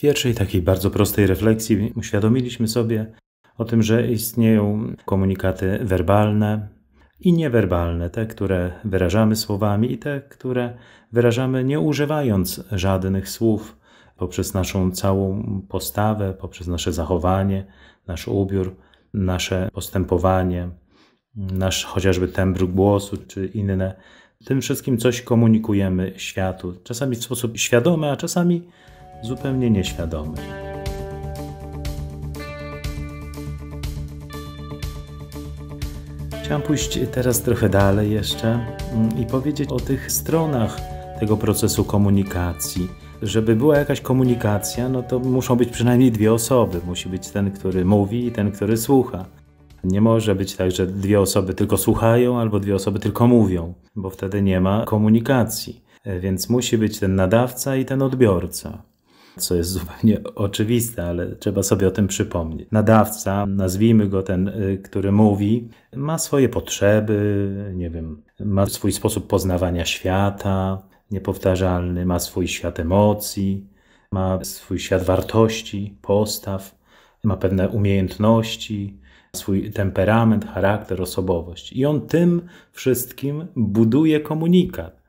pierwszej takiej bardzo prostej refleksji uświadomiliśmy sobie o tym, że istnieją komunikaty werbalne i niewerbalne, te, które wyrażamy słowami i te, które wyrażamy nie używając żadnych słów, poprzez naszą całą postawę, poprzez nasze zachowanie, nasz ubiór, nasze postępowanie, nasz chociażby tembr głosu czy inne. Tym wszystkim coś komunikujemy światu, czasami w sposób świadomy, a czasami zupełnie nieświadomy. Chciałam pójść teraz trochę dalej jeszcze mm, i powiedzieć o tych stronach tego procesu komunikacji. Żeby była jakaś komunikacja, no to muszą być przynajmniej dwie osoby. Musi być ten, który mówi i ten, który słucha. Nie może być tak, że dwie osoby tylko słuchają albo dwie osoby tylko mówią, bo wtedy nie ma komunikacji. E, więc musi być ten nadawca i ten odbiorca co jest zupełnie oczywiste, ale trzeba sobie o tym przypomnieć. Nadawca, nazwijmy go ten, y, który mówi, ma swoje potrzeby, nie wiem, ma swój sposób poznawania świata, niepowtarzalny, ma swój świat emocji, ma swój świat wartości, postaw, ma pewne umiejętności, swój temperament, charakter, osobowość. I on tym wszystkim buduje komunikat.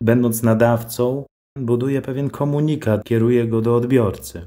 Będąc nadawcą, buduje pewien komunikat, kieruje go do odbiorcy.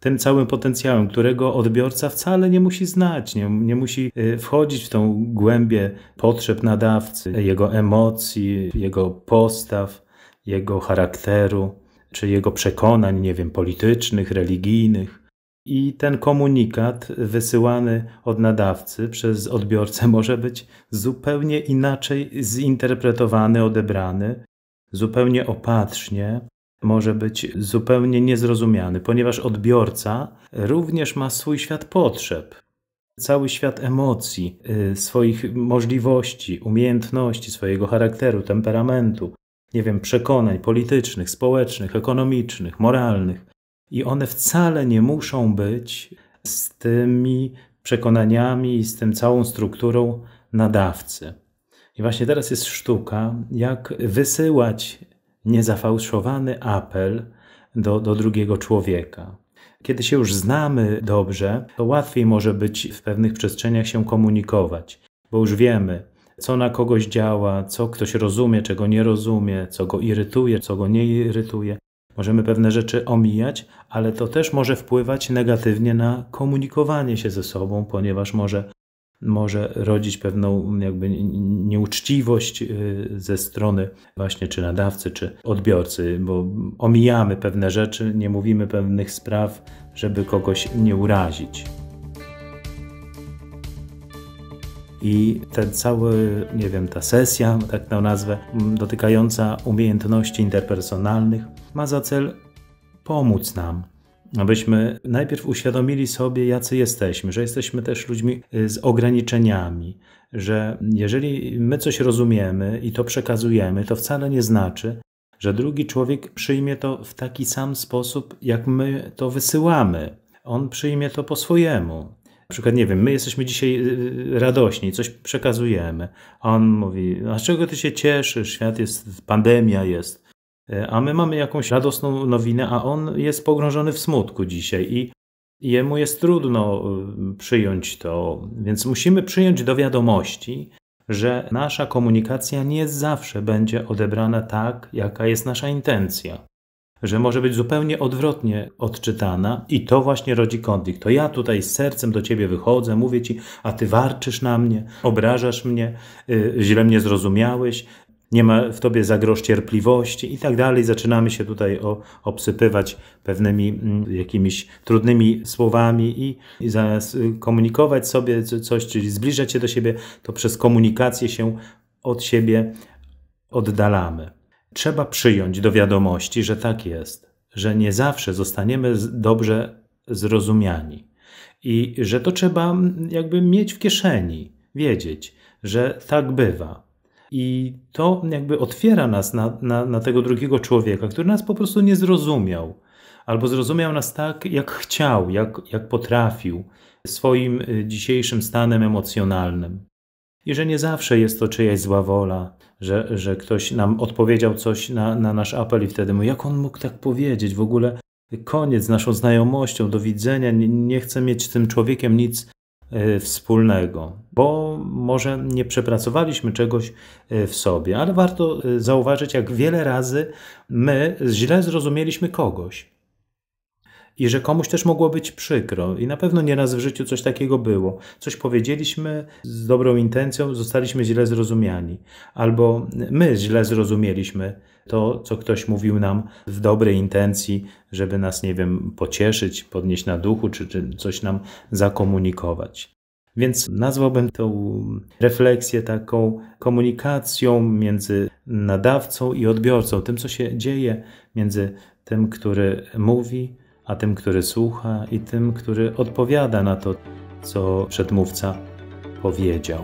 Tym całym potencjałem, którego odbiorca wcale nie musi znać, nie, nie musi y, wchodzić w tą głębię potrzeb nadawcy, jego emocji, jego postaw, jego charakteru, czy jego przekonań, nie wiem, politycznych, religijnych. I ten komunikat wysyłany od nadawcy przez odbiorcę może być zupełnie inaczej zinterpretowany, odebrany zupełnie opatrznie, może być zupełnie niezrozumiany, ponieważ odbiorca również ma swój świat potrzeb, cały świat emocji, y, swoich możliwości, umiejętności, swojego charakteru, temperamentu, nie wiem, przekonań politycznych, społecznych, ekonomicznych, moralnych. I one wcale nie muszą być z tymi przekonaniami i z tym całą strukturą nadawcy. I właśnie teraz jest sztuka, jak wysyłać niezafałszowany apel do, do drugiego człowieka. Kiedy się już znamy dobrze, to łatwiej może być w pewnych przestrzeniach się komunikować, bo już wiemy, co na kogoś działa, co ktoś rozumie, czego nie rozumie, co go irytuje, co go nie irytuje. Możemy pewne rzeczy omijać, ale to też może wpływać negatywnie na komunikowanie się ze sobą, ponieważ może może rodzić pewną jakby nieuczciwość y, ze strony właśnie czy nadawcy, czy odbiorcy, bo omijamy pewne rzeczy, nie mówimy pewnych spraw, żeby kogoś nie urazić. i ten cały, nie wiem, ta sesja, tak to nazwę, dotykająca umiejętności interpersonalnych ma za cel pomóc nam abyśmy najpierw uświadomili sobie, jacy jesteśmy, że jesteśmy też ludźmi y, z ograniczeniami, że jeżeli my coś rozumiemy i to przekazujemy, to wcale nie znaczy, że drugi człowiek przyjmie to w taki sam sposób, jak my to wysyłamy. On przyjmie to po swojemu. Na przykład, nie wiem, my jesteśmy dzisiaj y, y, radośni, coś przekazujemy, a on mówi: A z czego ty się cieszysz? Świat jest, pandemia jest, E, a my mamy jakąś radosną nowinę, a on jest pogrążony w smutku dzisiaj i jemu jest trudno e, przyjąć to, więc musimy przyjąć do wiadomości, że nasza komunikacja nie zawsze będzie odebrana tak, jaka jest nasza intencja, że może być zupełnie odwrotnie odczytana i to właśnie rodzi konflikt. To ja tutaj z sercem do ciebie wychodzę, mówię ci, a ty warczysz na mnie, obrażasz mnie, yy, źle mnie zrozumiałeś, nie ma w tobie za cierpliwości i tak dalej. Zaczynamy się tutaj o, obsypywać pewnymi mm, jakimiś trudnymi słowami i, i zamiast y, komunikować sobie coś, czyli zbliżać się do siebie, to przez komunikację się od siebie oddalamy. Trzeba przyjąć do wiadomości, że tak jest, że nie zawsze zostaniemy dobrze zrozumiani i że to trzeba mm, jakby mieć w kieszeni, wiedzieć, że tak bywa i to jakby otwiera nas na, na, na tego drugiego człowieka, który nas po prostu nie zrozumiał, albo zrozumiał nas tak, jak chciał, jak, jak potrafił, swoim y, dzisiejszym stanem emocjonalnym. I że nie zawsze jest to czyjaś zła wola, że, że ktoś nam odpowiedział coś na, na nasz apel i wtedy mu, jak on mógł tak powiedzieć w ogóle, koniec z naszą znajomością, do widzenia, nie, nie chcę mieć z tym człowiekiem nic Y, wspólnego, bo może nie przepracowaliśmy czegoś y, w sobie, ale warto y, zauważyć, jak wiele razy my źle zrozumieliśmy kogoś i że komuś też mogło być przykro. I na pewno nieraz w życiu coś takiego było. Coś powiedzieliśmy z dobrą intencją, zostaliśmy źle zrozumiani, albo my źle zrozumieliśmy to, co ktoś mówił nam w dobrej intencji, żeby nas, nie wiem, pocieszyć, podnieść na duchu, czy, czy coś nam zakomunikować. Więc nazwałbym tą refleksję taką komunikacją między nadawcą i odbiorcą, tym, co się dzieje między tym, który mówi, a tym, który słucha i tym, który odpowiada na to, co przedmówca powiedział.